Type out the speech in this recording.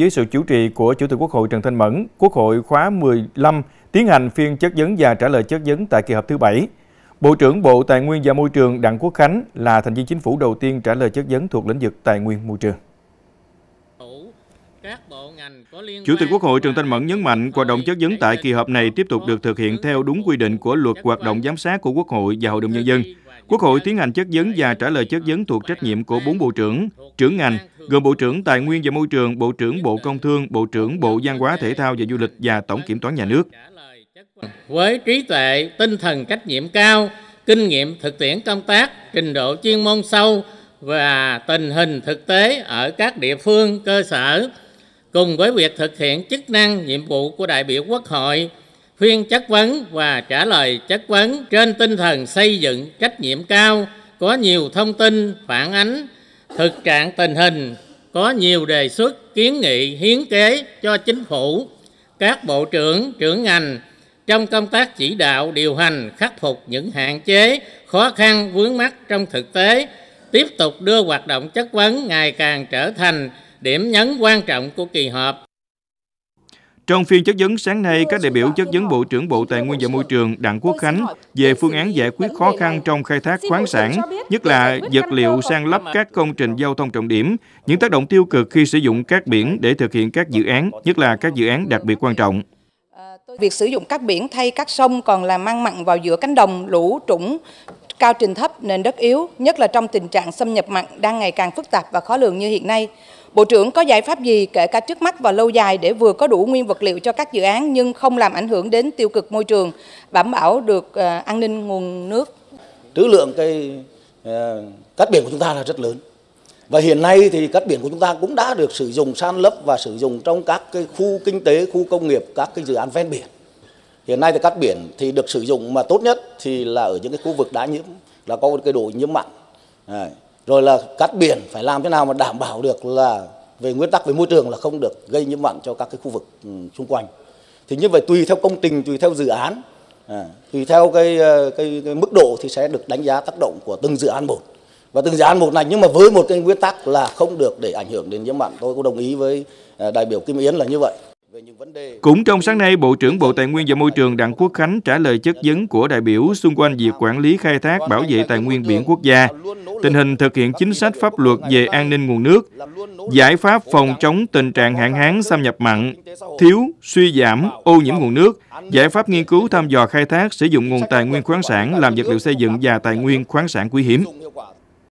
Dưới sự chủ trì của Chủ tịch Quốc hội Trần Thanh Mẫn, Quốc hội khóa 15 tiến hành phiên chất vấn và trả lời chất vấn tại kỳ họp thứ bảy. Bộ trưởng Bộ Tài nguyên và Môi trường Đặng Quốc Khánh là thành viên chính phủ đầu tiên trả lời chất vấn thuộc lĩnh vực tài nguyên môi trường. Chủ tịch Quốc hội Trần Thanh Mẫn nhấn mạnh hoạt động chất vấn tại kỳ họp này tiếp tục được thực hiện theo đúng quy định của luật hoạt động giám sát của Quốc hội và Hội đồng Nhân dân. Quốc hội tiến hành chất vấn và trả lời chất vấn thuộc trách nhiệm của bốn bộ trưởng, trưởng ngành, gồm Bộ trưởng Tài nguyên và Môi trường, Bộ trưởng Bộ Công Thương, Bộ trưởng Bộ Văn hóa Thể thao và Du lịch và Tổng Kiểm toán Nhà nước. Với trí tuệ, tinh thần trách nhiệm cao, kinh nghiệm thực tiễn công tác, trình độ chuyên môn sâu và tình hình thực tế ở các địa phương cơ sở, cùng với việc thực hiện chức năng nhiệm vụ của đại biểu quốc hội phiên chất vấn và trả lời chất vấn trên tinh thần xây dựng trách nhiệm cao, có nhiều thông tin phản ánh thực trạng tình hình, có nhiều đề xuất kiến nghị hiến kế cho chính phủ, các bộ trưởng, trưởng ngành trong công tác chỉ đạo điều hành khắc phục những hạn chế, khó khăn vướng mắt trong thực tế, tiếp tục đưa hoạt động chất vấn ngày càng trở thành điểm nhấn quan trọng của kỳ họp trong phiên chất vấn sáng nay, các đại biểu chất vấn Bộ trưởng Bộ Tài nguyên và Môi trường Đặng Quốc Khánh về phương án giải quyết khó khăn trong khai thác khoáng sản, nhất là vật liệu sang lắp các công trình giao thông trọng điểm, những tác động tiêu cực khi sử dụng các biển để thực hiện các dự án, nhất là các dự án đặc biệt quan trọng. Việc sử dụng các biển thay các sông còn là mang mặn vào giữa cánh đồng, lũ, trũng, cao trình thấp, nền đất yếu, nhất là trong tình trạng xâm nhập mặn đang ngày càng phức tạp và khó lường như hiện nay. Bộ trưởng có giải pháp gì kể cả trước mắt và lâu dài để vừa có đủ nguyên vật liệu cho các dự án nhưng không làm ảnh hưởng đến tiêu cực môi trường, đảm bảo được ờ, an ninh nguồn nước? Trữ lượng cây ờ, cát biển của chúng ta là rất lớn. Và hiện nay thì cát biển của chúng ta cũng đã được sử dụng san lấp và sử dụng trong các cái khu kinh tế, khu công nghiệp, các cái dự án ven biển. Hiện nay thì cát biển thì được sử dụng mà tốt nhất thì là ở những cái khu vực đã nhiễm là có cái độ nhiễm mặn. À, rồi là cát biển phải làm thế nào mà đảm bảo được là về nguyên tắc về môi trường là không được gây nhiễm mặn cho các cái khu vực ừ, xung quanh. Thì như vậy tùy theo công trình, tùy theo dự án, à, tùy theo cái, ờ, cái, cái mức độ thì sẽ được đánh giá tác động của từng dự án một và từng dự án một này nhưng mà với một cái nguyên tắc là không được để ảnh hưởng đến nhiễm mặn tôi cũng đồng ý với ờ, đại biểu Kim Yến là như vậy cũng trong sáng nay, Bộ trưởng Bộ Tài nguyên và Môi trường Đặng Quốc Khánh trả lời chất vấn của đại biểu xung quanh việc quản lý khai thác bảo vệ tài nguyên biển quốc gia, tình hình thực hiện chính sách pháp luật về an ninh nguồn nước, giải pháp phòng chống tình trạng hạn hán xâm nhập mặn, thiếu, suy giảm, ô nhiễm nguồn nước, giải pháp nghiên cứu thăm dò khai thác sử dụng nguồn tài nguyên khoáng sản làm vật liệu xây dựng và tài nguyên khoáng sản quý hiếm.